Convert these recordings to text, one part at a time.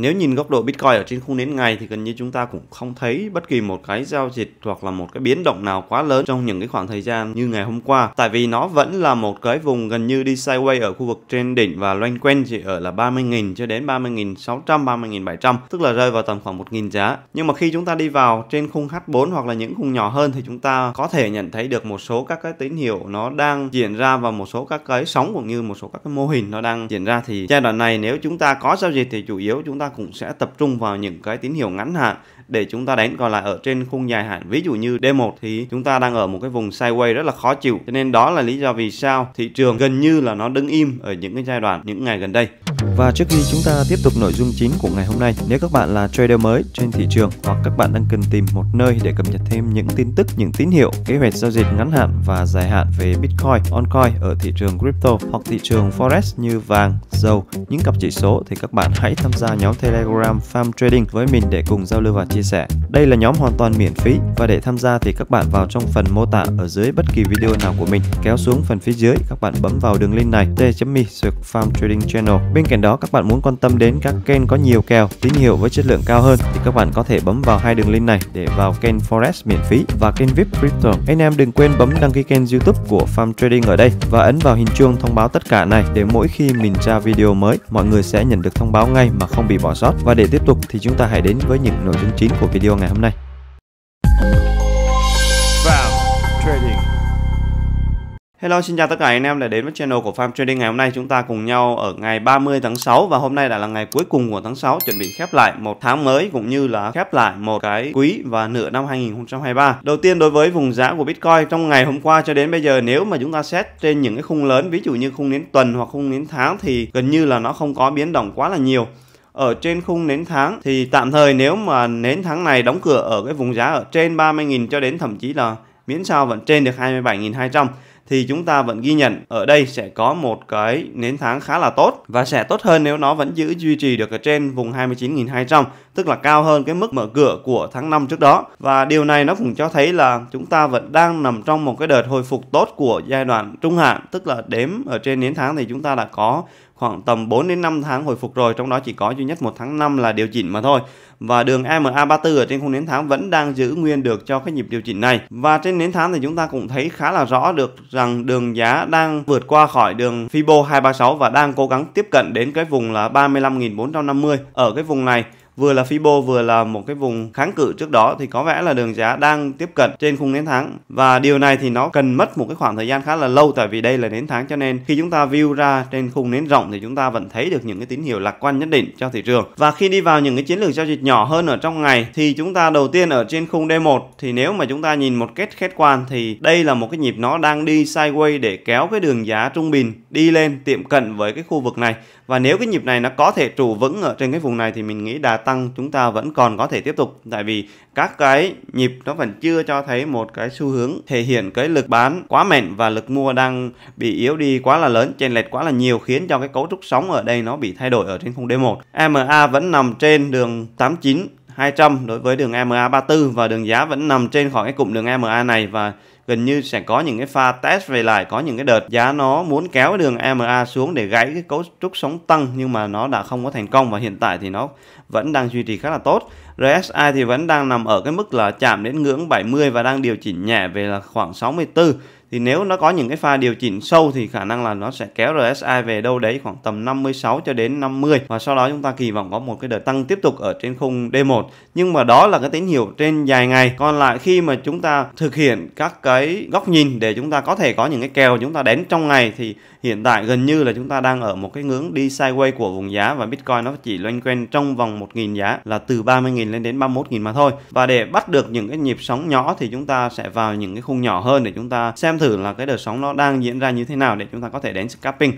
nếu nhìn góc độ Bitcoin ở trên khung nến ngày thì gần như chúng ta cũng không thấy bất kỳ một cái giao dịch hoặc là một cái biến động nào quá lớn trong những cái khoảng thời gian như ngày hôm qua tại vì nó vẫn là một cái vùng gần như đi sideways ở khu vực trên đỉnh và loanh quanh chỉ ở là 30.000 cho đến 30.600 30.700 tức là rơi vào tầm khoảng 1.000 giá nhưng mà khi chúng ta đi vào trên khung H4 hoặc là những khung nhỏ hơn thì chúng ta có thể nhận thấy được một số các cái tín hiệu nó đang diễn ra và một số các cái sóng cũng như một số các cái mô hình nó đang diễn ra thì giai đoạn này nếu chúng ta có giao dịch thì chủ yếu chúng ta cũng sẽ tập trung vào những cái tín hiệu ngắn hạn để chúng ta đánh còn là ở trên khung dài hạn ví dụ như D1 thì chúng ta đang ở một cái vùng sideways rất là khó chịu cho nên đó là lý do vì sao thị trường gần như là nó đứng im ở những cái giai đoạn những ngày gần đây và trước khi chúng ta tiếp tục nội dung chính của ngày hôm nay, nếu các bạn là trader mới trên thị trường hoặc các bạn đang cần tìm một nơi để cập nhật thêm những tin tức, những tín hiệu, kế hoạch giao dịch ngắn hạn và dài hạn về Bitcoin, altcoin ở thị trường crypto hoặc thị trường forex như vàng, dầu, những cặp chỉ số thì các bạn hãy tham gia nhóm Telegram Farm Trading với mình để cùng giao lưu và chia chia sẻ. Đây là nhóm hoàn toàn miễn phí và để tham gia thì các bạn vào trong phần mô tả ở dưới bất kỳ video nào của mình. Kéo xuống phần phía dưới, các bạn bấm vào đường link này t.me farm trading channel. Bên cạnh đó các bạn muốn quan tâm đến các kênh có nhiều kèo, tín hiệu với chất lượng cao hơn thì các bạn có thể bấm vào hai đường link này để vào kênh Forex miễn phí và kênh VIP Crypto. Anh em đừng quên bấm đăng ký kênh YouTube của Farm Trading ở đây và ấn vào hình chuông thông báo tất cả này để mỗi khi mình ra video mới, mọi người sẽ nhận được thông báo ngay mà không bị bỏ sót. Và để tiếp tục thì chúng ta hãy đến với những nội dung chính chính của video ngày hôm nay. Hello xin chào tất cả anh em đã đến với channel của Farm Trading ngày hôm nay chúng ta cùng nhau ở ngày 30 tháng 6 và hôm nay đã là ngày cuối cùng của tháng 6 chuẩn bị khép lại một tháng mới cũng như là khép lại một cái quý và nửa năm 2023. Đầu tiên đối với vùng giá của Bitcoin trong ngày hôm qua cho đến bây giờ nếu mà chúng ta xét trên những cái khung lớn ví dụ như khung đến tuần hoặc khung đến tháng thì gần như là nó không có biến động quá là nhiều ở trên khung nến tháng thì tạm thời nếu mà nến tháng này đóng cửa ở cái vùng giá ở trên 30.000 cho đến thậm chí là miễn sao vẫn trên được 27.200 thì chúng ta vẫn ghi nhận ở đây sẽ có một cái nến tháng khá là tốt và sẽ tốt hơn nếu nó vẫn giữ duy trì được ở trên vùng 29.200 tức là cao hơn cái mức mở cửa của tháng 5 trước đó và điều này nó cũng cho thấy là chúng ta vẫn đang nằm trong một cái đợt hồi phục tốt của giai đoạn trung hạn tức là đếm ở trên nến tháng thì chúng ta đã có khoảng tầm 4 đến 5 tháng hồi phục rồi, trong đó chỉ có duy nhất một tháng 5 là điều chỉnh mà thôi. Và đường EMA34 ở trên khung nến tháng vẫn đang giữ nguyên được cho cái nhịp điều chỉnh này. Và trên nến tháng thì chúng ta cũng thấy khá là rõ được rằng đường giá đang vượt qua khỏi đường Fibo 236 và đang cố gắng tiếp cận đến cái vùng là 35.450 ở cái vùng này vừa là Fibo vừa là một cái vùng kháng cự trước đó thì có vẻ là đường giá đang tiếp cận trên khung nến tháng và điều này thì nó cần mất một cái khoảng thời gian khá là lâu tại vì đây là nến tháng cho nên khi chúng ta view ra trên khung nến rộng thì chúng ta vẫn thấy được những cái tín hiệu lạc quan nhất định cho thị trường và khi đi vào những cái chiến lược giao dịch nhỏ hơn ở trong ngày thì chúng ta đầu tiên ở trên khung D1 thì nếu mà chúng ta nhìn một kết khách quan thì đây là một cái nhịp nó đang đi sideways để kéo cái đường giá trung bình đi lên tiệm cận với cái khu vực này và nếu cái nhịp này nó có thể trụ vững ở trên cái vùng này thì mình nghĩ đà tăng chúng ta vẫn còn có thể tiếp tục tại vì các cái nhịp nó vẫn chưa cho thấy một cái xu hướng thể hiện cái lực bán quá mạnh và lực mua đang bị yếu đi quá là lớn chênh lệch quá là nhiều khiến cho cái cấu trúc sóng ở đây nó bị thay đổi ở trên khung D1 MA vẫn nằm trên đường 89 200 đối với đường MA 34 và đường giá vẫn nằm trên khỏi cái cụm đường MA này và gần như sẽ có những cái pha test về lại có những cái đợt giá nó muốn kéo đường EMA xuống để gãy cái cấu trúc sóng tăng nhưng mà nó đã không có thành công và hiện tại thì nó vẫn đang duy trì khá là tốt RSI thì vẫn đang nằm ở cái mức là chạm đến ngưỡng 70 và đang điều chỉnh nhẹ về là khoảng 64 thì nếu nó có những cái pha điều chỉnh sâu thì khả năng là nó sẽ kéo RSI về đâu đấy khoảng tầm 56 cho đến 50 và sau đó chúng ta kỳ vọng có một cái đợt tăng tiếp tục ở trên khung D1 nhưng mà đó là cái tín hiệu trên dài ngày còn lại khi mà chúng ta thực hiện các cái góc nhìn để chúng ta có thể có những cái kèo chúng ta đến trong ngày thì hiện tại gần như là chúng ta đang ở một cái ngưỡng đi sideways của vùng giá và Bitcoin nó chỉ loanh quanh trong vòng 1.000 giá là từ 30.000 lên đến 31.000 mà thôi và để bắt được những cái nhịp sóng nhỏ thì chúng ta sẽ vào những cái khung nhỏ hơn để chúng ta xem thử là cái đợt sóng nó đang diễn ra như thế nào để chúng ta có thể đánh scalping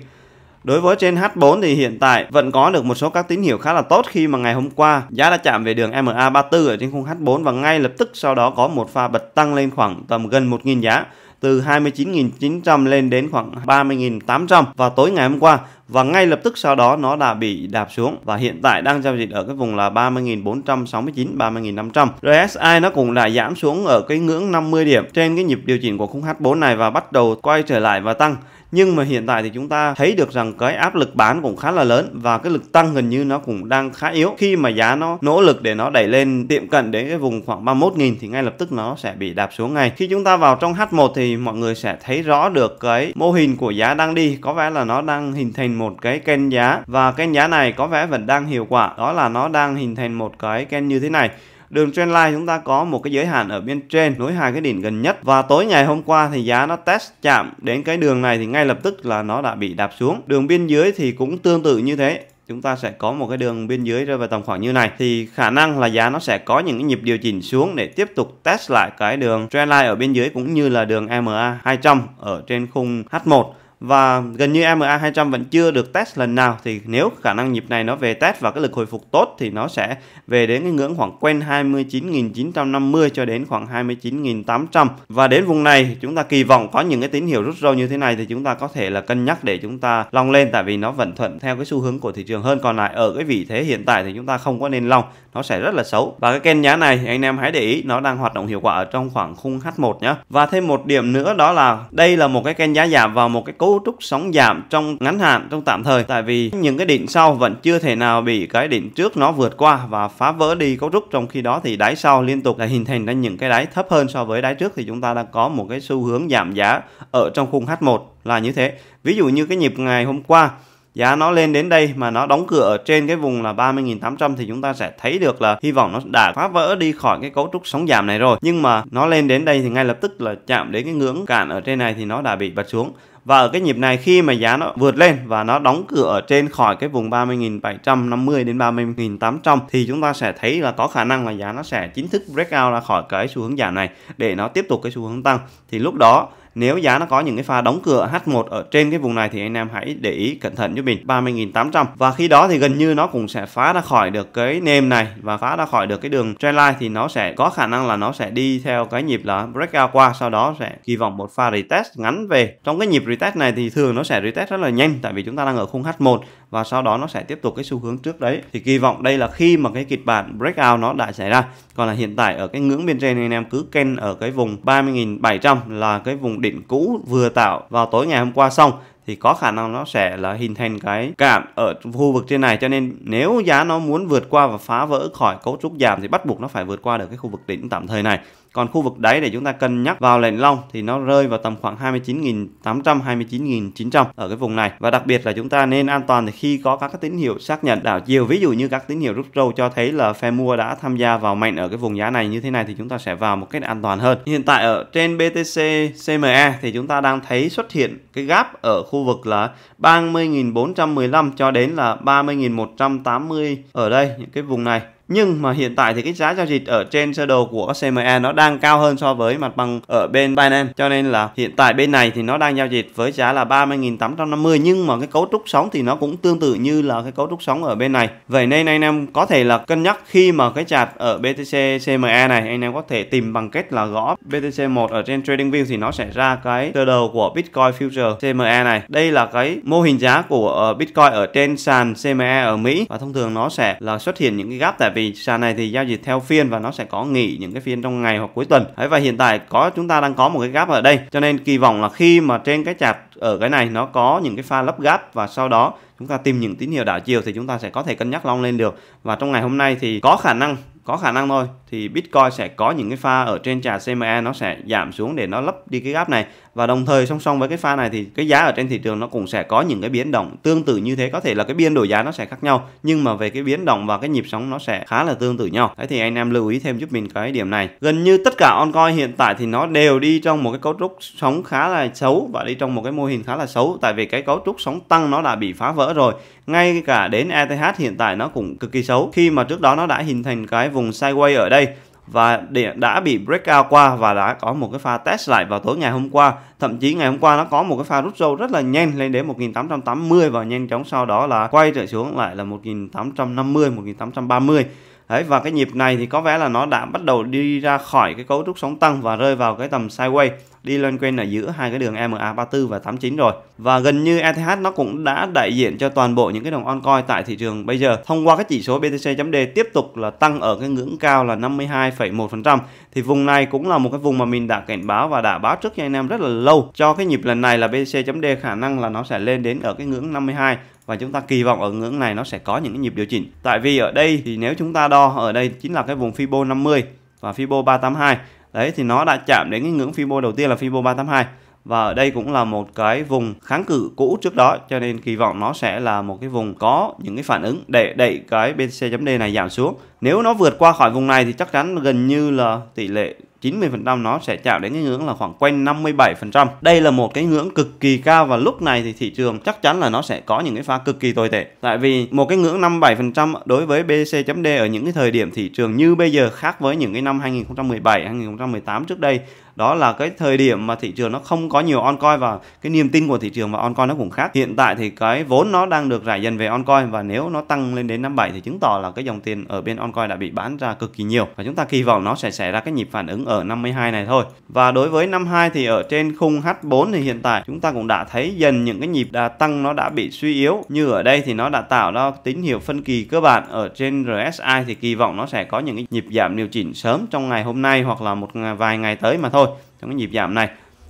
Đối với trên H4 thì hiện tại vẫn có được một số các tín hiệu khá là tốt khi mà ngày hôm qua giá đã chạm về đường MA34 ở trên khung H4 và ngay lập tức sau đó có một pha bật tăng lên khoảng tầm gần 1.000 giá từ 29.900 lên đến khoảng 30.800 vào tối ngày hôm qua và ngay lập tức sau đó nó đã bị đạp xuống và hiện tại đang giao dịch ở cái vùng là 30.469 30.500 RSI nó cũng đã giảm xuống ở cái ngưỡng 50 điểm trên cái nhịp điều chỉnh của khung H4 này và bắt đầu quay trở lại và tăng nhưng mà hiện tại thì chúng ta thấy được rằng cái áp lực bán cũng khá là lớn và cái lực tăng gần như nó cũng đang khá yếu khi mà giá nó nỗ lực để nó đẩy lên tiệm cận đến cái vùng khoảng 31.000 thì ngay lập tức nó sẽ bị đạp xuống ngay khi chúng ta vào trong H1 thì mọi người sẽ thấy rõ được cái mô hình của giá đang đi có vẻ là nó đang hình thành một cái kênh giá và kênh giá này có vẻ vẫn đang hiệu quả đó là nó đang hình thành một cái kênh như thế này Đường trendline chúng ta có một cái giới hạn ở bên trên nối hai cái đỉnh gần nhất và tối ngày hôm qua thì giá nó test chạm đến cái đường này thì ngay lập tức là nó đã bị đạp xuống. Đường biên dưới thì cũng tương tự như thế chúng ta sẽ có một cái đường biên dưới rơi vào tầm khoảng như này thì khả năng là giá nó sẽ có những cái nhịp điều chỉnh xuống để tiếp tục test lại cái đường trendline ở bên dưới cũng như là đường MA 200 ở trên khung H1 và gần như MA200 vẫn chưa được test lần nào thì nếu khả năng nhịp này nó về test và cái lực hồi phục tốt thì nó sẽ về đến cái ngưỡng khoảng quanh 29.950 cho đến khoảng 29.800 và đến vùng này chúng ta kỳ vọng có những cái tín hiệu rút râu như thế này thì chúng ta có thể là cân nhắc để chúng ta long lên tại vì nó vẫn thuận theo cái xu hướng của thị trường hơn còn lại ở cái vị thế hiện tại thì chúng ta không có nên long nó sẽ rất là xấu và cái kênh giá này anh em hãy để ý nó đang hoạt động hiệu quả ở trong khoảng khung H1 nhé và thêm một điểm nữa đó là đây là một cái kênh giá giảm vào một cái cấu cấu trúc sóng giảm trong ngắn hạn trong tạm thời tại vì những cái đỉnh sau vẫn chưa thể nào bị cái đỉnh trước nó vượt qua và phá vỡ đi cấu trúc trong khi đó thì đáy sau liên tục là hình thành ra những cái đáy thấp hơn so với đáy trước thì chúng ta đang có một cái xu hướng giảm giá ở trong khung H1 là như thế ví dụ như cái nhịp ngày hôm qua giá nó lên đến đây mà nó đóng cửa ở trên cái vùng là 30.800 thì chúng ta sẽ thấy được là hy vọng nó đã phá vỡ đi khỏi cái cấu trúc sóng giảm này rồi nhưng mà nó lên đến đây thì ngay lập tức là chạm đến cái ngưỡng cản ở trên này thì nó đã bị bật xuống và ở cái nhịp này khi mà giá nó vượt lên và nó đóng cửa ở trên khỏi cái vùng 30.750 đến 30.800 thì chúng ta sẽ thấy là có khả năng là giá nó sẽ chính thức break out ra khỏi cái xu hướng giảm này để nó tiếp tục cái xu hướng tăng thì lúc đó nếu giá nó có những cái pha đóng cửa H1 ở trên cái vùng này thì anh em hãy để ý cẩn thận cho mình 30.800 và khi đó thì gần như nó cũng sẽ phá ra khỏi được cái nêm này và phá ra khỏi được cái đường trendline thì nó sẽ có khả năng là nó sẽ đi theo cái nhịp là breakout qua sau đó sẽ kỳ vọng một pha retest ngắn về trong cái nhịp retest này thì thường nó sẽ retest rất là nhanh tại vì chúng ta đang ở khung H1 và sau đó nó sẽ tiếp tục cái xu hướng trước đấy thì kỳ vọng đây là khi mà cái kịch bản breakout nó đã xảy ra còn là hiện tại ở cái ngưỡng bên trên anh em cứ ken ở cái vùng 30.700 là cái vùng đỉnh cũ vừa tạo vào tối ngày hôm qua xong thì có khả năng nó sẽ là hình thành cái cạn ở khu vực trên này cho nên nếu giá nó muốn vượt qua và phá vỡ khỏi cấu trúc giảm thì bắt buộc nó phải vượt qua được cái khu vực đỉnh tạm thời này còn khu vực đáy để chúng ta cân nhắc vào lệnh long thì nó rơi vào tầm khoảng 29.800 29.900 ở cái vùng này và đặc biệt là chúng ta nên an toàn thì khi có các cái tín hiệu xác nhận đảo chiều ví dụ như các tín hiệu rút râu cho thấy là phe mua đã tham gia vào mạnh ở cái vùng giá này như thế này thì chúng ta sẽ vào một cách an toàn hơn. Hiện tại ở trên BTC CME thì chúng ta đang thấy xuất hiện cái gap ở khu vực là 30.415 cho đến là 30.180 ở đây những cái vùng này nhưng mà hiện tại thì cái giá giao dịch ở trên sơ đồ của CME nó đang cao hơn so với mặt bằng ở bên Binance cho nên là hiện tại bên này thì nó đang giao dịch với giá là 30.850 nhưng mà cái cấu trúc sóng thì nó cũng tương tự như là cái cấu trúc sóng ở bên này vậy nên anh em có thể là cân nhắc khi mà cái chart ở BTC CME này anh em có thể tìm bằng cách là gõ BTC1 ở trên TradingView thì nó sẽ ra cái sơ đồ của Bitcoin Future CME này đây là cái mô hình giá của ờ, Bitcoin ở trên sàn CME ở Mỹ và thông thường nó sẽ là xuất hiện những cái gap tại vì vì sàn này thì giao dịch theo phiên và nó sẽ có nghỉ những cái phiên trong ngày hoặc cuối tuần đấy và hiện tại có chúng ta đang có một cái gap ở đây cho nên kỳ vọng là khi mà trên cái chart ở cái này nó có những cái pha lấp gap và sau đó chúng ta tìm những tín hiệu đảo chiều thì chúng ta sẽ có thể cân nhắc long lên được và trong ngày hôm nay thì có khả năng có khả năng thôi thì Bitcoin sẽ có những cái pha ở trên trà CME nó sẽ giảm xuống để nó lấp đi cái gap này và đồng thời song song với cái pha này thì cái giá ở trên thị trường nó cũng sẽ có những cái biến động tương tự như thế có thể là cái biên độ giá nó sẽ khác nhau nhưng mà về cái biến động và cái nhịp sóng nó sẽ khá là tương tự nhau đấy thì anh em lưu ý thêm giúp mình cái điểm này gần như tất cả oncoin hiện tại thì nó đều đi trong một cái cấu trúc sóng khá là xấu và đi trong một cái mô hình khá là xấu tại vì cái cấu trúc sóng tăng nó đã bị phá vỡ rồi ngay cả đến ETH hiện tại nó cũng cực kỳ xấu khi mà trước đó nó đã hình thành cái vùng sideways ở đây và đã bị breakout qua và đã có một cái pha test lại vào tối ngày hôm qua thậm chí ngày hôm qua nó có một cái pha rút sâu rất là nhanh lên đến 1880 và nhanh chóng sau đó là quay trở xuống lại là 1850 1830 Đấy, và cái nhịp này thì có vẻ là nó đã bắt đầu đi ra khỏi cái cấu trúc sóng tăng và rơi vào cái tầm sideways đi loanh quen ở giữa hai cái đường MA34 và 89 rồi. Và gần như ETH nó cũng đã đại diện cho toàn bộ những cái đồng altcoin tại thị trường bây giờ. Thông qua cái chỉ số BTC.D tiếp tục là tăng ở cái ngưỡng cao là 52,1%. Thì vùng này cũng là một cái vùng mà mình đã cảnh báo và đã báo trước cho anh em rất là lâu. Cho cái nhịp lần này là BTC.D khả năng là nó sẽ lên đến ở cái ngưỡng 52 và chúng ta kỳ vọng ở ngưỡng này nó sẽ có những cái nhịp điều chỉnh. Tại vì ở đây thì nếu chúng ta đo ở đây chính là cái vùng Fibo 50 và Fibo 382 đấy thì nó đã chạm đến cái ngưỡng Fibo đầu tiên là Fibo 382 và ở đây cũng là một cái vùng kháng cự cũ trước đó cho nên kỳ vọng nó sẽ là một cái vùng có những cái phản ứng để đẩy cái BTC.D này giảm xuống nếu nó vượt qua khỏi vùng này thì chắc chắn gần như là tỷ lệ 90% nó sẽ chạm đến cái ngưỡng là khoảng quanh 57%. Đây là một cái ngưỡng cực kỳ cao và lúc này thì thị trường chắc chắn là nó sẽ có những cái pha cực kỳ tồi tệ. Tại vì một cái ngưỡng 57% đối với BC.D ở những cái thời điểm thị trường như bây giờ khác với những cái năm 2017, 2018 trước đây đó là cái thời điểm mà thị trường nó không có nhiều oncoin và cái niềm tin của thị trường và oncoin nó cũng khác. Hiện tại thì cái vốn nó đang được rải dần về oncoin và nếu nó tăng lên đến 57 thì chứng tỏ là cái dòng tiền ở bên oncoin đã bị bán ra cực kỳ nhiều và chúng ta kỳ vọng nó sẽ xảy ra cái nhịp phản ứng ở 52 này thôi. Và đối với 52 thì ở trên khung H4 thì hiện tại chúng ta cũng đã thấy dần những cái nhịp đà tăng nó đã bị suy yếu. Như ở đây thì nó đã tạo ra tín hiệu phân kỳ cơ bản ở trên RSI thì kỳ vọng nó sẽ có những cái nhịp giảm điều chỉnh sớm trong ngày hôm nay hoặc là một vài ngày tới mà thôi trong cái nhịp giảm này.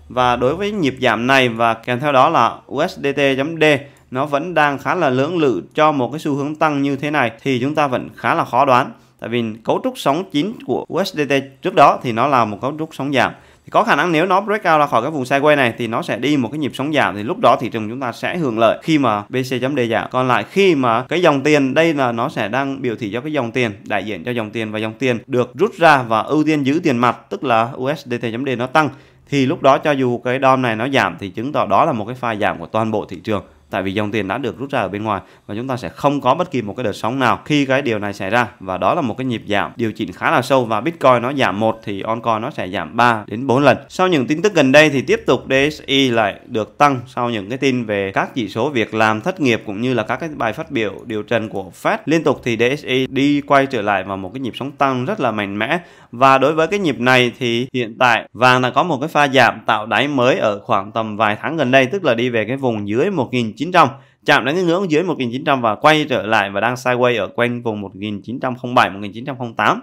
Và đối với nhịp giảm này và kèm theo đó là USDT.D nó vẫn đang khá là lưỡng lự cho một cái xu hướng tăng như thế này thì chúng ta vẫn khá là khó đoán tại vì cấu trúc sóng chính của USDT trước đó thì nó là một cấu trúc sóng giảm thì có khả năng nếu nó break out ra khỏi cái vùng sideways này thì nó sẽ đi một cái nhịp sóng giảm thì lúc đó thị trường chúng ta sẽ hưởng lợi khi mà BC.D giảm còn lại khi mà cái dòng tiền đây là nó sẽ đang biểu thị cho cái dòng tiền đại diện cho dòng tiền và dòng tiền được rút ra và ưu tiên giữ tiền mặt tức là USDT.D nó tăng thì lúc đó cho dù cái DOM này nó giảm thì chứng tỏ đó là một cái pha giảm của toàn bộ thị trường tại vì dòng tiền đã được rút ra ở bên ngoài và chúng ta sẽ không có bất kỳ một cái đợt sóng nào khi cái điều này xảy ra và đó là một cái nhịp giảm điều chỉnh khá là sâu và Bitcoin nó giảm một thì oncoin nó sẽ giảm 3 đến 4 lần. Sau những tin tức gần đây thì tiếp tục DSI lại được tăng sau những cái tin về các chỉ số việc làm thất nghiệp cũng như là các cái bài phát biểu điều trần của Fed liên tục thì DSI đi quay trở lại vào một cái nhịp sóng tăng rất là mạnh mẽ và đối với cái nhịp này thì hiện tại vàng là có một cái pha giảm tạo đáy mới ở khoảng tầm vài tháng gần đây tức là đi về cái vùng dưới 1.900 1900 chạm đến cái ngưỡng dưới 1900 và quay trở lại và đang sideways ở quanh vùng 1907 1908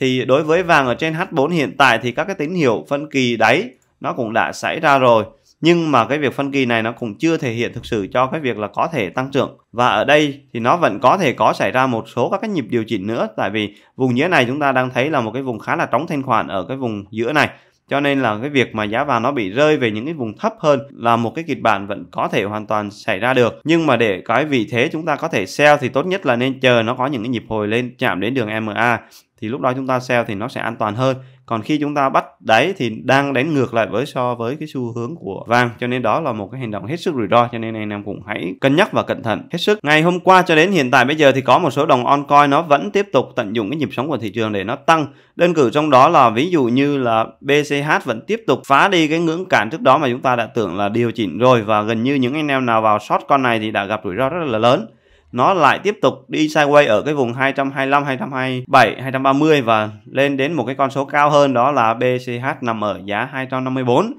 thì đối với vàng ở trên H4 hiện tại thì các cái tín hiệu phân kỳ đáy nó cũng đã xảy ra rồi nhưng mà cái việc phân kỳ này nó cũng chưa thể hiện thực sự cho cái việc là có thể tăng trưởng và ở đây thì nó vẫn có thể có xảy ra một số các cái nhịp điều chỉnh nữa tại vì vùng giữa này chúng ta đang thấy là một cái vùng khá là trống thanh khoản ở cái vùng giữa này cho nên là cái việc mà giá vàng nó bị rơi về những cái vùng thấp hơn là một cái kịch bản vẫn có thể hoàn toàn xảy ra được nhưng mà để cái vị thế chúng ta có thể sell thì tốt nhất là nên chờ nó có những cái nhịp hồi lên chạm đến đường MA thì lúc đó chúng ta sell thì nó sẽ an toàn hơn còn khi chúng ta bắt đáy thì đang đánh ngược lại với so với cái xu hướng của vàng cho nên đó là một cái hành động hết sức rủi ro cho nên anh em cũng hãy cân nhắc và cẩn thận hết sức ngày hôm qua cho đến hiện tại bây giờ thì có một số đồng on nó vẫn tiếp tục tận dụng cái nhịp sống của thị trường để nó tăng đơn cử trong đó là ví dụ như là BCH vẫn tiếp tục phá đi cái ngưỡng cản trước đó mà chúng ta đã tưởng là điều chỉnh rồi và gần như những anh em nào vào short con này thì đã gặp rủi ro rất là lớn nó lại tiếp tục đi sideways ở cái vùng 225, 227, 230 và lên đến một cái con số cao hơn đó là BCH nằm ở giá 254.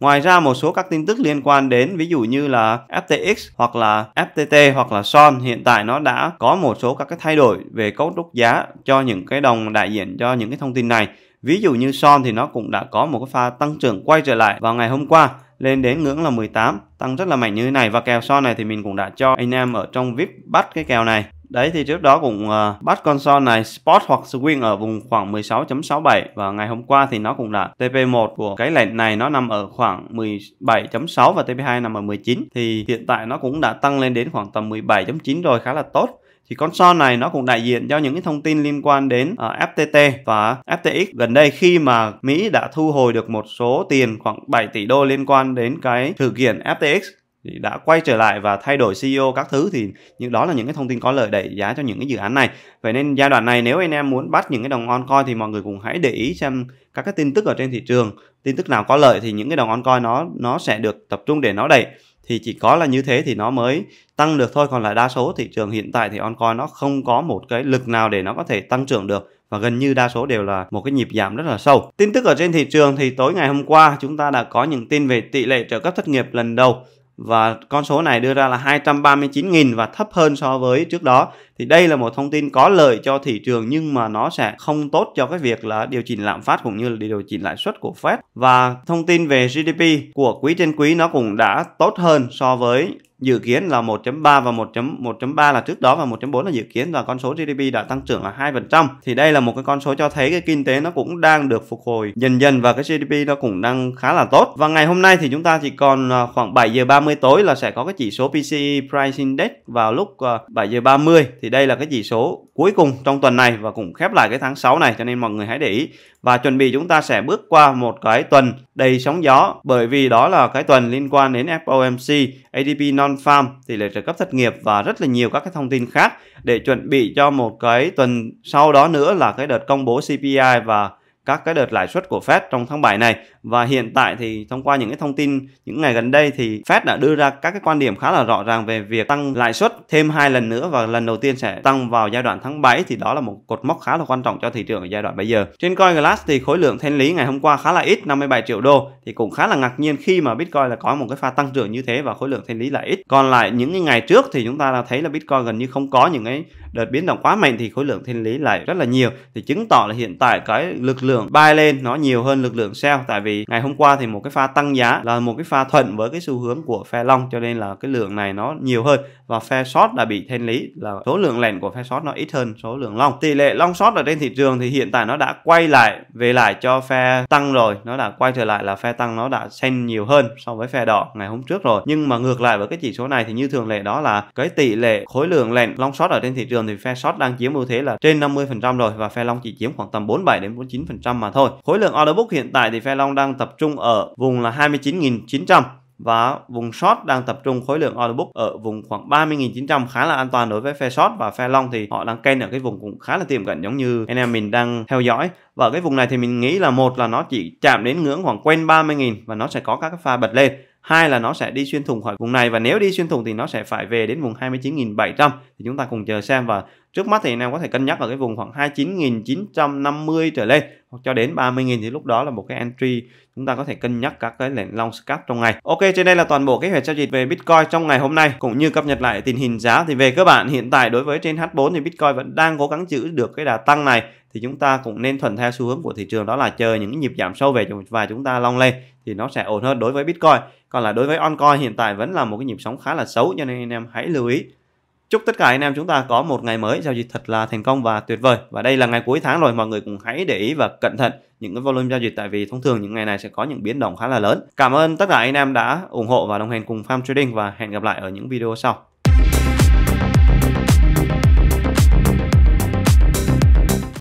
Ngoài ra một số các tin tức liên quan đến ví dụ như là FTX hoặc là FTT hoặc là SON hiện tại nó đã có một số các cái thay đổi về cấu trúc giá cho những cái đồng đại diện cho những cái thông tin này. Ví dụ như SON thì nó cũng đã có một cái pha tăng trưởng quay trở lại vào ngày hôm qua lên đến ngưỡng là 18 tăng rất là mạnh như thế này và kèo son này thì mình cũng đã cho anh em ở trong vip bắt cái kèo này Đấy thì trước đó cũng uh, bắt con son này spot hoặc swing ở vùng khoảng 16.67 và ngày hôm qua thì nó cũng đã TP1 của cái lệnh này nó nằm ở khoảng 17.6 và TP2 nằm ở 19 thì hiện tại nó cũng đã tăng lên đến khoảng tầm 17.9 rồi khá là tốt thì con son này nó cũng đại diện cho những cái thông tin liên quan đến uh, ờ, FTT và FTX gần đây khi mà Mỹ đã thu hồi được một số tiền khoảng 7 tỷ đô liên quan đến cái thử kiện FTX thì đã quay trở lại và thay đổi CEO các thứ thì những đó là những cái thông tin có lợi đẩy giá cho những cái dự án này. Vậy nên giai đoạn này nếu anh em muốn bắt những cái đồng altcoin thì mọi người cũng hãy để ý xem các cái tin tức ở trên thị trường, tin tức nào có lợi thì những cái đồng altcoin nó nó sẽ được tập trung để nó đẩy thì chỉ có là như thế thì nó mới tăng được thôi còn lại đa số thị trường hiện tại thì oncoin nó không có một cái lực nào để nó có thể tăng trưởng được và gần như đa số đều là một cái nhịp giảm rất là sâu. Tin tức ở trên thị trường thì tối ngày hôm qua chúng ta đã có những tin về tỷ lệ trợ cấp thất nghiệp lần đầu và con số này đưa ra là 239.000 và thấp hơn so với trước đó thì đây là một thông tin có lợi cho thị trường nhưng mà nó sẽ không tốt cho cái việc là điều chỉnh lạm phát cũng như là điều chỉnh lãi suất của Fed và thông tin về GDP của quý trên quý nó cũng đã tốt hơn so với dự kiến là 1.3 và 1.1.3 là trước đó và 1.4 là dự kiến là con số GDP đã tăng trưởng là 2%. Thì đây là một cái con số cho thấy cái kinh tế nó cũng đang được phục hồi dần dần và cái GDP nó cũng đang khá là tốt. Và ngày hôm nay thì chúng ta chỉ còn à, khoảng 7 giờ 30 tối là sẽ có cái chỉ số PCE Price Index vào lúc 7 à, giờ 30 thì đây là cái chỉ số cuối cùng trong tuần này và cũng khép lại cái tháng 6 này cho nên mọi người hãy để ý và chuẩn bị chúng ta sẽ bước qua một cái tuần đầy sóng gió bởi vì đó là cái tuần liên quan đến FOMC, ADP non non farm tỷ lệ trợ cấp thất nghiệp và rất là nhiều các cái thông tin khác để chuẩn bị cho một cái tuần sau đó nữa là cái đợt công bố CPI và các cái đợt lãi suất của Fed trong tháng 7 này và hiện tại thì thông qua những cái thông tin những ngày gần đây thì Fed đã đưa ra các cái quan điểm khá là rõ ràng về việc tăng lãi suất thêm hai lần nữa và lần đầu tiên sẽ tăng vào giai đoạn tháng 7 thì đó là một cột mốc khá là quan trọng cho thị trường ở giai đoạn bây giờ. Trên coin Glass thì khối lượng thanh lý ngày hôm qua khá là ít 57 triệu đô thì cũng khá là ngạc nhiên khi mà Bitcoin là có một cái pha tăng trưởng như thế và khối lượng thanh lý là ít. Còn lại những cái ngày trước thì chúng ta là thấy là Bitcoin gần như không có những cái đợt biến động quá mạnh thì khối lượng thanh lý lại rất là nhiều thì chứng tỏ là hiện tại cái lực lượng buy lên nó nhiều hơn lực lượng sell tại vì ngày hôm qua thì một cái pha tăng giá là một cái pha thuận với cái xu hướng của phe long cho nên là cái lượng này nó nhiều hơn và phe short đã bị thanh lý là số lượng lệnh của phe short nó ít hơn số lượng long tỷ lệ long short ở trên thị trường thì hiện tại nó đã quay lại về lại cho phe tăng rồi nó đã quay trở lại là phe tăng nó đã xanh nhiều hơn so với phe đỏ ngày hôm trước rồi nhưng mà ngược lại với cái chỉ số này thì như thường lệ đó là cái tỷ lệ khối lượng lệnh long short ở trên thị trường thường thì phe short đang chiếm ưu thế là trên 50% rồi và phe long chỉ chiếm khoảng tầm 47 đến 49% mà thôi. Khối lượng order book hiện tại thì phe long đang tập trung ở vùng là 29.900 và vùng short đang tập trung khối lượng order book ở vùng khoảng 30.900 khá là an toàn đối với phe short và phe long thì họ đang canh ở cái vùng cũng khá là tiềm cận giống như anh em mình đang theo dõi và cái vùng này thì mình nghĩ là một là nó chỉ chạm đến ngưỡng khoảng quanh 30.000 và nó sẽ có các pha bật lên hai là nó sẽ đi xuyên thủng khỏi vùng này và nếu đi xuyên thủng thì nó sẽ phải về đến vùng 29.700 thì chúng ta cùng chờ xem và trước mắt thì anh em có thể cân nhắc ở cái vùng khoảng 29.950 trở lên hoặc cho đến 30.000 thì lúc đó là một cái entry chúng ta có thể cân nhắc các cái lệnh long scalp trong ngày. Ok trên đây là toàn bộ kế hoạch giao dịch về Bitcoin trong ngày hôm nay cũng như cập nhật lại tình hình giá thì về cơ bản hiện tại đối với trên H4 thì Bitcoin vẫn đang cố gắng giữ được cái đà tăng này thì chúng ta cũng nên thuận theo xu hướng của thị trường đó là chờ những nhịp giảm sâu về và chúng ta long lên thì nó sẽ ổn hơn đối với Bitcoin còn là đối với oncoin hiện tại vẫn là một cái nhịp sóng khá là xấu cho nên anh em hãy lưu ý chúc tất cả anh em chúng ta có một ngày mới giao dịch thật là thành công và tuyệt vời và đây là ngày cuối tháng rồi mọi người cũng hãy để ý và cẩn thận những cái volume giao dịch tại vì thông thường những ngày này sẽ có những biến động khá là lớn cảm ơn tất cả anh em đã ủng hộ và đồng hành cùng farm trading và hẹn gặp lại ở những video sau